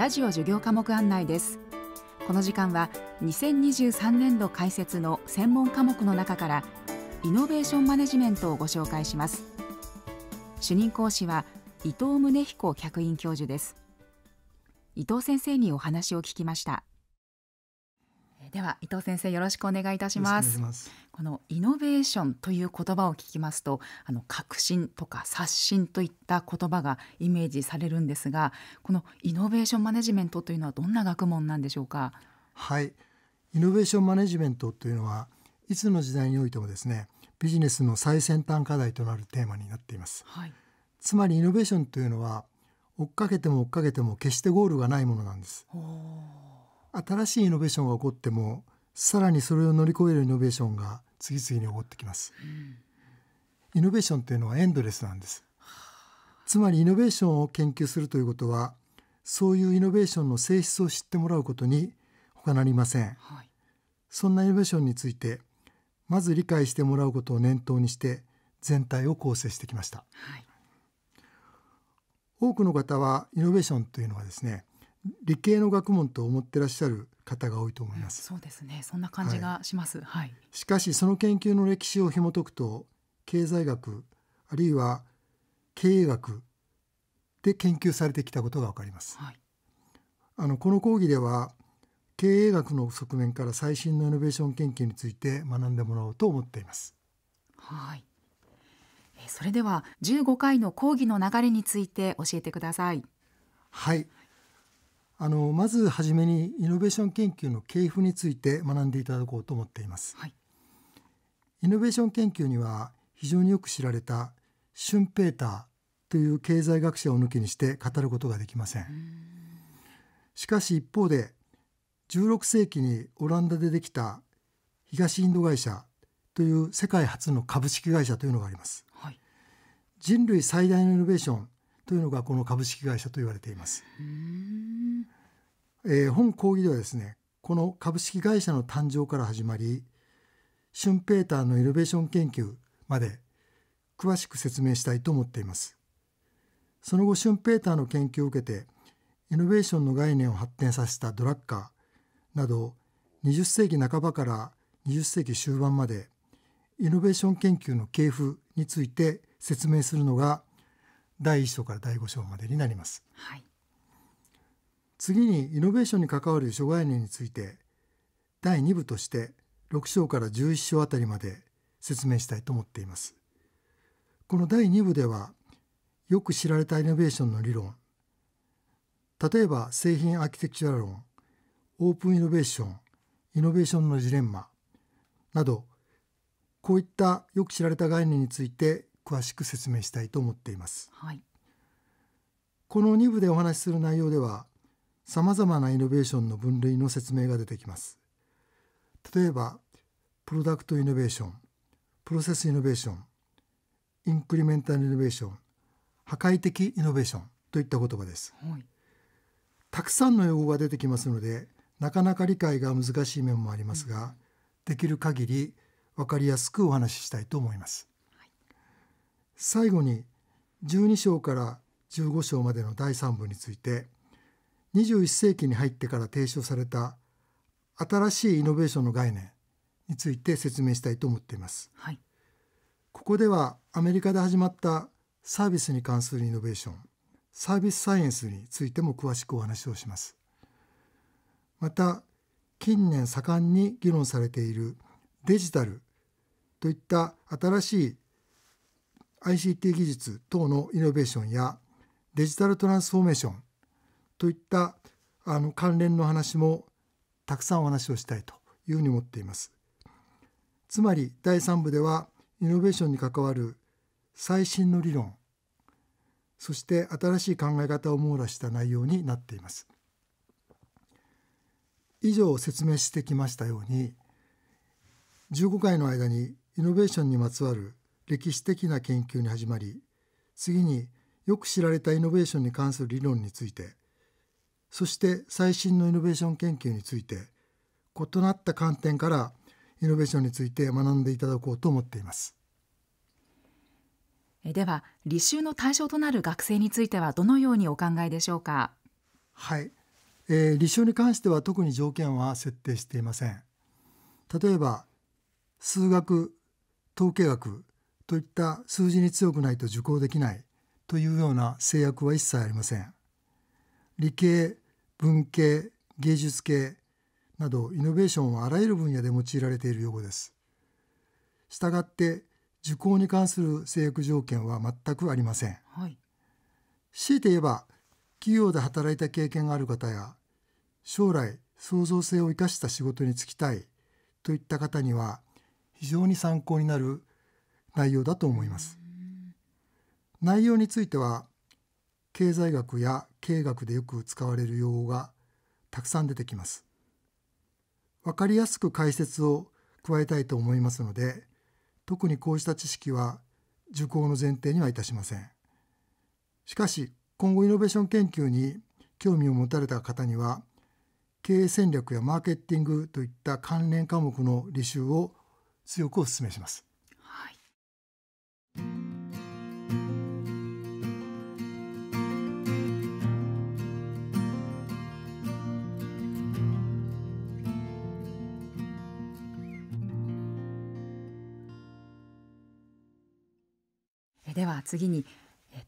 ラジオ授業科目案内ですこの時間は2023年度開設の専門科目の中からイノベーションマネジメントをご紹介します主任講師は伊藤宗彦客員教授です伊藤先生にお話を聞きましたでは伊藤先生よろしくお願いいたしますこのイノベーションという言葉を聞きますとあの革新とか刷新といった言葉がイメージされるんですがこのイノベーションマネジメントというのはどんな学問なんでしょうかはいイノベーションマネジメントというのはいつの時代においてもですねビジネスの最先端課題となるテーマになっています、はい、つまりイノベーションというのは追っかけても追っかけても決してゴールがないものなんです新しいイノベーションが起こってもさらにそれを乗り越えるイノベーションが次々に起こってきます、うん、イノベーションというのはエンドレスなんですつまりイノベーションを研究するということはそういうイノベーションの性質を知ってもらうことに他なりません、はい、そんなイノベーションについてまず理解してもらうことを念頭にして全体を構成してきました、はい、多くの方はイノベーションというのはですね理系の学問と思ってらっしゃる方が多いと思います、うん、そうですねそんな感じがします、はい、はい、しかしその研究の歴史を紐解くと経済学あるいは経営学で研究されてきたことがわかります、はい、あのこの講義では経営学の側面から最新のイノベーション研究について学んでもらおうと思っていますはいそれでは15回の講義の流れについて教えてくださいはいあのまずはじめにイノベーション研究の系譜について学んでいただこうと思っています、はい、イノベーション研究には非常によく知られたシュンペーターという経済学者を抜きにして語ることができませんしかし一方で16世紀にオランダでできた東インド会社という世界初の株式会社というのがあります、はい、人類最大のイノベーションというのがこの株式会社と言われています。えー、本講義ではですねこの株式会社の誕生から始まりシュンペーターのイノベーション研究まで詳しく説明したいと思っていますその後シュンペーターの研究を受けてイノベーションの概念を発展させたドラッカーなど20世紀半ばから20世紀終盤までイノベーション研究の系譜について説明するのが第1章から第5章までになります。はい次にイノベーションに関わる諸概念について第2部として6章から11章あたりまで説明したいと思っています。この第2部ではよく知られたイノベーションの理論例えば製品アーキテクチャ論オープンイノベーションイノベーションのジレンマなどこういったよく知られた概念について詳しく説明したいと思っています。はい、この2部でお話しする内容ではさまざまなイノベーションの分類の説明が出てきます。例えばプロダクトイノベーションプロセスイノベーションインクリメンタルイノベーション破壊的イノベーションといった言葉です、たくさんの用語が出てきますのでなかなか理解が難しい面もありますが、できる限り分かりやすくお話ししたいと思います、最後に12章から15章までの第3部について「21世紀に入ってから提唱された新しいイノベーションの概念について説明したいと思っています、はい、ここではアメリカで始まったサービスに関するイノベーションサービスサイエンスについても詳しくお話をしますまた近年盛んに議論されているデジタルといった新しい ICT 技術等のイノベーションやデジタルトランスフォーメーションといったあの関連の話もたくさんお話をしたいというふうに思っています。つまり第3部ではイノベーションに関わる最新の理論そして新しい考え方を網羅した内容になっています。以上説明してきましたように15回の間にイノベーションにまつわる歴史的な研究に始まり次によく知られたイノベーションに関する理論についてそして最新のイノベーション研究について異なった観点からイノベーションについて学んでいただこうと思っていますでは履修の対象となる学生についてはどのようにお考えでしょうかはい、えー、履修に関しては特に条件は設定していません例えば数学統計学といった数字に強くないと受講できないというような制約は一切ありません理系文系芸術系などイノベーションはあらゆる分野で用いられている用語です。したがって受講に関する制約条件は全くありません、はい、強いて言えば企業で働いた経験がある方や将来創造性を生かした仕事に就きたいといった方には非常に参考になる内容だと思います内容については経済学や経学でよく使われる用語がたくさん出てきます。わかりやすく解説を加えたいと思いますので、特にこうした知識は受講の前提にはいたしません。しかし、今後イノベーション研究に興味を持たれた方には、経営戦略やマーケティングといった関連科目の履修を強くお勧めします。はいでは次に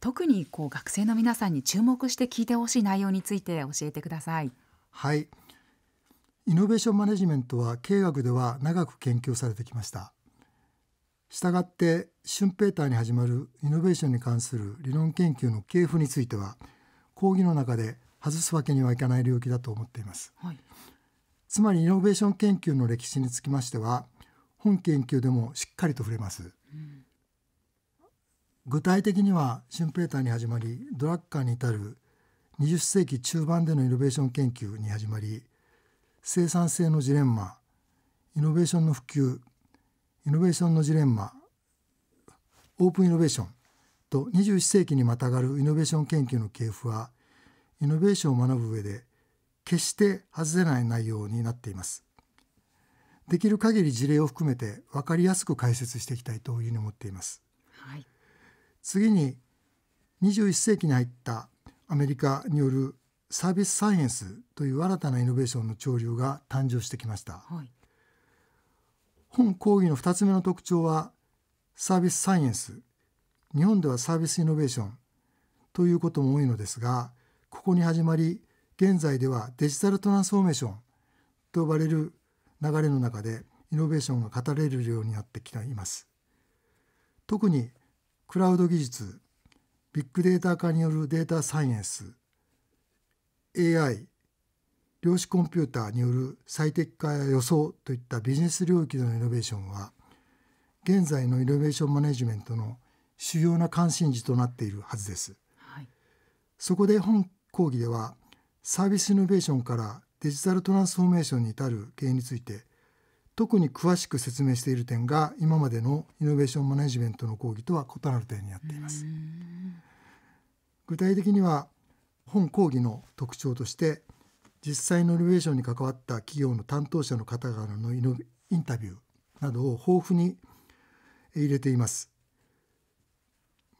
特にこう学生の皆さんに注目して聞いてほしい内容について教えてください。はいイノベーションマネジメントは経営学では長く研究されてきましたしたがってシュンペーターに始まるイノベーションに関する理論研究の系譜については講義の中で外すわけにはいかない領域だと思っています、はい、つまりイノベーション研究の歴史につきましては本研究でもしっかりと触れます具体的にはシュンペーターに始まりドラッカーに至る20世紀中盤でのイノベーション研究に始まり生産性のジレンマイノベーションの普及イノベーションのジレンマオープンイノベーションと21世紀にまたがるイノベーション研究の系譜はイノベーションを学ぶ上で決して外せない内容になっています。できる限り事例を含めて分かりやすく解説していきたいというふうに思っています。はい、次に21世紀に入ったアメリカによるサービスサイエンスという新たなイノベーションの潮流が誕生してきました、はい、本講義の2つ目の特徴はサービスサイエンス日本ではサービスイノベーションということも多いのですがここに始まり現在ではデジタルトランスフォーメーションと呼ばれる流れの中でイノベーションが語れるようになってきています特にクラウド技術ビッグデータ化によるデータサイエンス AI 量子コンピューターによる最適化や予想といったビジネス領域でのイノベーションは現在のイノベーションマネジメントの主要な関心事となっているはずです、そこで本講義ではサービスイノベーションからデジタルトランスフォーメーションに至る原因について特に詳しく説明している点が今までのイノベーションマネジメントの講義とは異なる点になっています具体的には本講義の特徴として実際のイノベーションに関わった企業の担当者の方々のインタビューなどを豊富に入れています、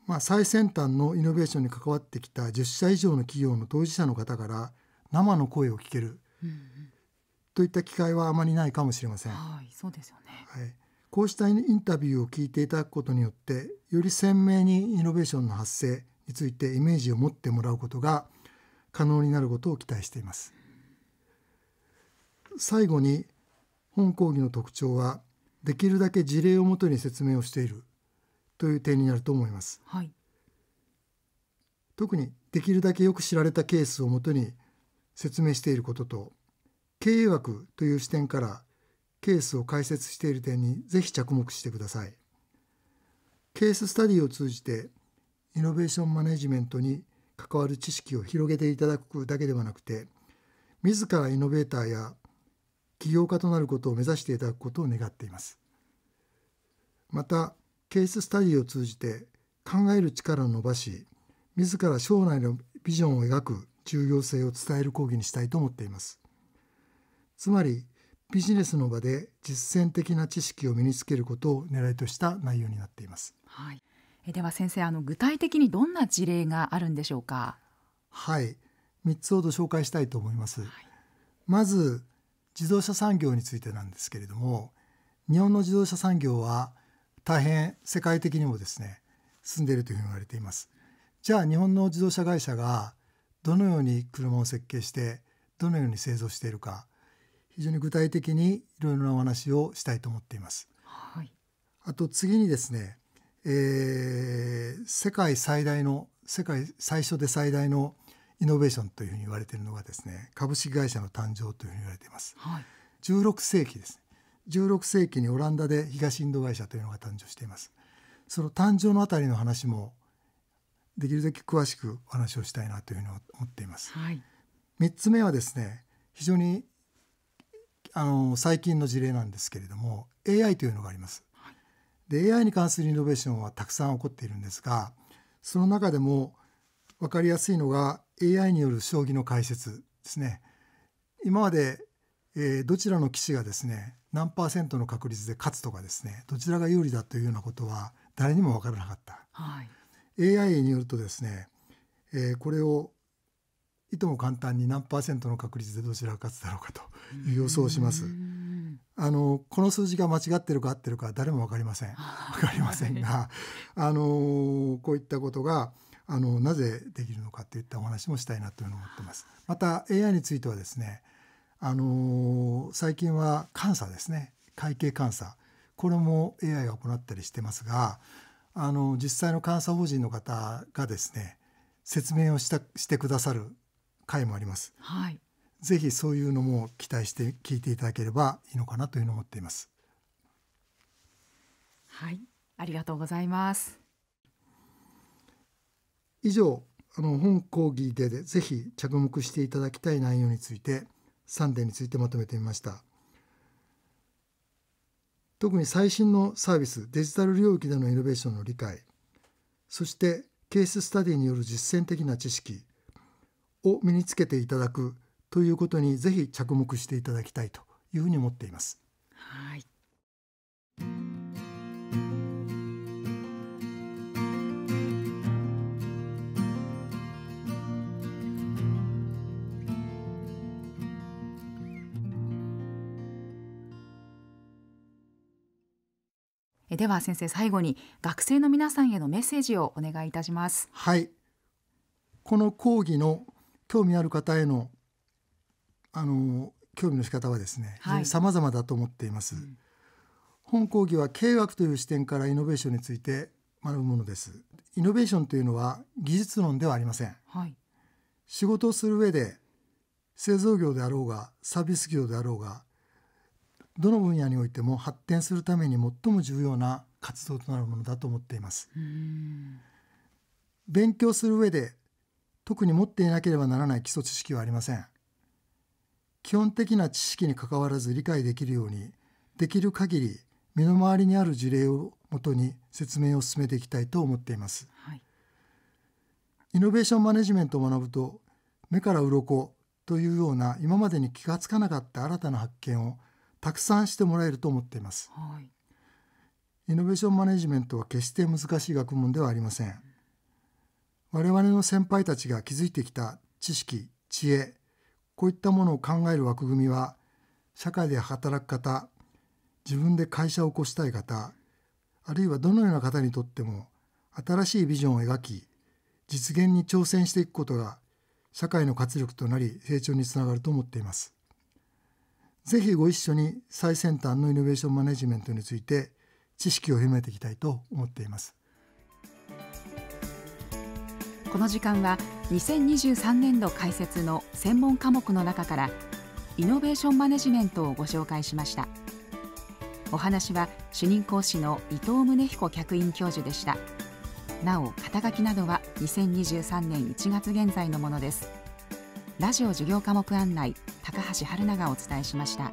まあ、最先端のイノベーションに関わってきた10社以上の企業の当事者の方から生の声を聞けるといった機会はあまりないかもしれません。はい、そうですよね、はい、こうしたインタビューを聞いていただくことによってより鮮明にイノベーションの発生についてイメージを持ってもらうことが可能になることを期待しています。最後に本講義の特徴はできるだけ事例をもとに説明をしているという点になると思います、はい、特にできるだけよく知られたケースをもとに説明していることと経営学という視点からケースを解説している点にぜひ着目してください。ケーススタディを通じてイノベーションマネジメントに関わる知識を広げていただくだけではなくて自らイノベーターや起業家となることを目指していただくことを願っていますまたケーススタディを通じて考える力を伸ばし自ら将来のビジョンを描く重要性を伝える講義にしたいと思っていますつまりビジネスの場で実践的な知識を身につけることを狙いとした内容になっています。はい、えでは先生あの具体的にどんな事例があるんでしょうか。はい、3つほど紹介したいと思います。はい、まず自動車産業についてなんですけれども日本の自動車産業は大変世界的にもですね進んでいるというふうに言われています。じゃあ日本の自動車会社がどのように車を設計してどのように製造しているか非常に具体的にいろいろなお話をしたいと思っています。はい、あと次にですね、えー、世界最大の世界最初で最大のイノベーションというふうに言われているのがですね株式会社の誕生というふうに言われています、はい、16世紀です16世紀にオランダで東インド会社というのが誕生していますその誕生のあたりの話もできるだけ詳しくお話をしたいなというふうに思っています、はい、3つ目はですね非常にあの最近の事例なんですけれども AI というのがあります。で AI に関するイノベーションはたくさん起こっているんですがその中でも分かりやすいのが AI による将棋の解説ですね。今まで、えー、どちらの棋士がですね何パーセントの確率で勝つとかですねどちらが有利だというようなことは誰にも分からなかった。はい、AI によるとですね、えー、これをいとも簡単に何パーセントの確率でどちらが勝つだろうかという予想をします。あのこの数字が間違ってるか合ってるか誰も分かりません分 かりませんがあのこういったことがあのなぜできるのかといったお話もしたいなというのを思ってます。また AI についてはですねあの最近は監査ですね会計監査これも AI が行ったりしてますがあの実際の監査法人の方がですね説明をしたしてくださる回もあります、はい、ぜひそういうのも期待して聞いていただければいいのかなというのう思っていますはいありがとうございます以上あの本講義でぜひ着目していただきたい内容について3点についてまとめてみました特に最新のサービスデジタル領域でのイノベーションの理解そしてケーススタディによる実践的な知識を身につけていただくということにぜひ着目していただきたいというふうに思っています。はいでは先生最後に学生の皆さんへのメッセージをお願いいたしますはいこの講義の興味ある方へのあの興味の仕方はですね、はい、様々だと思っています、うん、本講義は経営学という視点からイノベーションについて学ぶものですイノベーションというのは技術論ではありません、はい、仕事をする上で製造業であろうがサービス業であろうがどの分野においても発展するために最も重要な活動となるものだと思っています勉強する上で特に持っていなければならない基礎知識はありません基本的な知識に関わらず理解できるようにできる限り身の回りにある事例をもとに説明を進めていきたいと思っています、はい、イノベーションマネジメントを学ぶと目から鱗というような今までに気がつかなかった新たな発見をたくさんしてもらえると思っています、はい、イノベーションマネジメントは決して難しい学問ではありません、我々の先輩たちが築いてきた知識知恵こういったものを考える枠組みは社会で働く方自分で会社を起こしたい方あるいはどのような方にとっても新しいビジョンを描き実現に挑戦していくことが社会の活力となり成長につながると思っています。ぜひご一緒に最先端のイノベーションマネジメントについて知識を広めていきたいと思っています。この時間は2023年度開設の専門科目の中からイノベーションマネジメントをご紹介しましたお話は主任講師の伊藤宗彦客員教授でしたなお肩書きなどは2023年1月現在のものですラジオ授業科目案内高橋春奈がお伝えしました